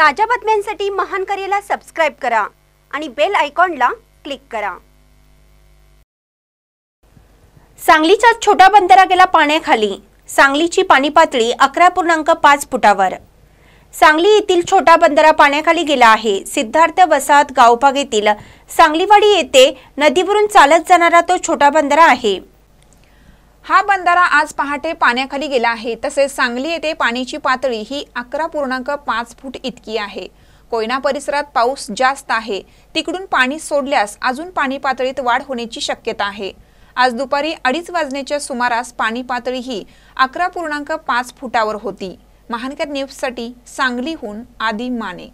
ताज्या बातम्यांसाठी महान करेला सबस्क्राईब करा आणि बेल आयकॉनला क्लिक करा सांगलीचा छोटा बंदरा गेला पाण्याखाली सांगलीची पाणी पातळी अकरा पूर्णांक पाच फुटावर सांगली येथील छोटा बंदरा पाण्याखाली गेला आहे सिद्धार्थ वसाहत गावभाग येथील सांगलीवाडी येथे नदीवरून चालत जाणारा तो छोटा बंदरा आहे हा बंधारा आज पहाटे पाण्याखाली गेला आहे तसेच सांगली येथे पाण्याची पातळी ही अकरा पूर्णांक पाच फूट इतकी आहे कोयना परिसरात पाऊस जास्त आहे तिकडून पाणी सोडल्यास अजून पाणी पातळीत वाढ होण्याची शक्यता आहे आज दुपारी अडीच वाजण्याच्या सुमारास पाणी पातळी ही अकरा पूर्णांक पाच फुटावर होती महानकर न्यूजसाठी सांगलीहून आदी माने